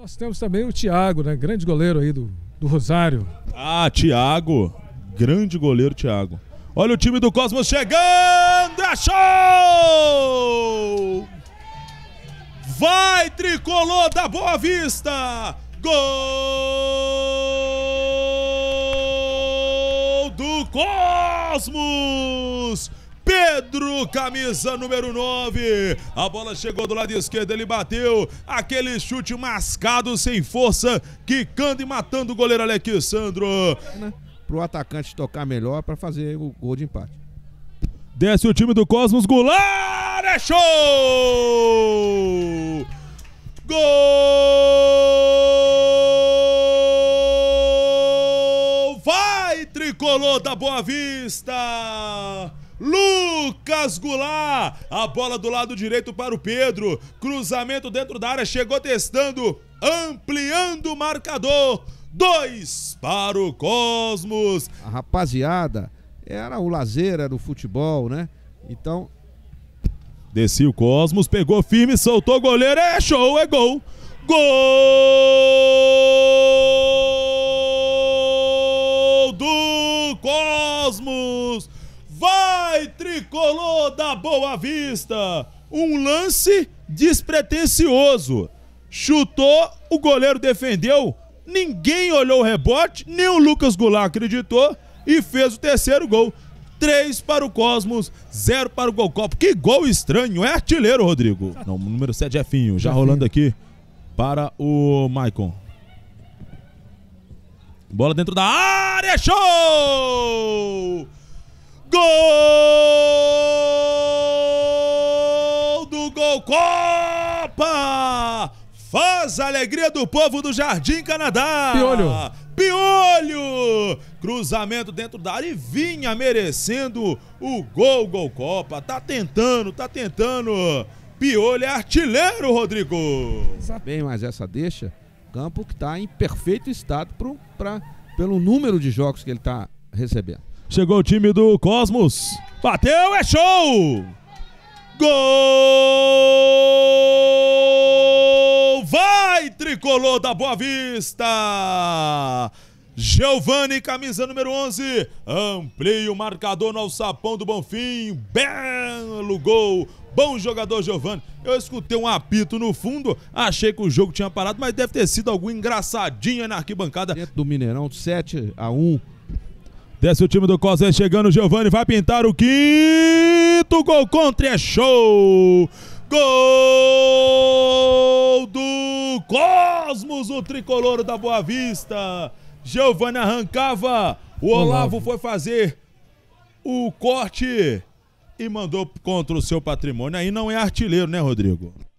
Nós temos também o Thiago, né? Grande goleiro aí do, do Rosário. Ah, Thiago. Grande goleiro, Thiago. Olha o time do Cosmos chegando! É show! Vai, tricolor da Boa Vista! Gol do Cosmos! Pedro, camisa número 9. A bola chegou do lado esquerdo, ele bateu. Aquele chute mascado, sem força, quicando e matando o goleiro Alexandro. Para o atacante tocar melhor para fazer o gol de empate. Desce o time do Cosmos, Goulart é show! Gol! Vai, tricolor da Boa Vista! Lucas Goulart, a bola do lado direito para o Pedro, cruzamento dentro da área, chegou testando, ampliando o marcador, dois para o Cosmos. A rapaziada, era o lazer, era o futebol, né? Então. desceu o Cosmos, pegou firme, soltou o goleiro, é show, é gol. Gol do Cosmos! Vai! tricolor da Boa Vista. Um lance despretensioso. Chutou, o goleiro defendeu, ninguém olhou o rebote, nem o Lucas Goulart acreditou e fez o terceiro gol. 3 para o Cosmos, 0 para o Gol Golcopo. Que gol estranho, é artilheiro, Rodrigo. Não, número 7 é já Jefinho. rolando aqui para o Maicon. Bola dentro da área, show! Gol do Gol Copa! Faz a alegria do povo do Jardim Canadá! Piolho! Piolho! Cruzamento dentro da área e vinha merecendo o gol, gol Copa. Tá tentando, tá tentando. Piolho é artilheiro, Rodrigo! Bem, mas essa deixa. Campo que está em perfeito estado pro, pra, pelo número de jogos que ele está recebendo. Chegou o time do Cosmos. Bateu, é show! Gol! Vai, tricolor da Boa Vista! Giovani, camisa número 11, amplia o marcador no Sapão do Bonfim, belo gol, bom jogador Giovani. Eu escutei um apito no fundo, achei que o jogo tinha parado, mas deve ter sido algum engraçadinho aí na arquibancada. Dentro do Mineirão, 7 a 1 Desce o time do Cosé chegando, Giovani vai pintar o quinto gol contra é show! Gol do Cosmos, o tricolor da Boa Vista. Giovani arrancava, o Olavo, Olavo foi fazer o corte e mandou contra o seu patrimônio. Aí não é artilheiro, né, Rodrigo?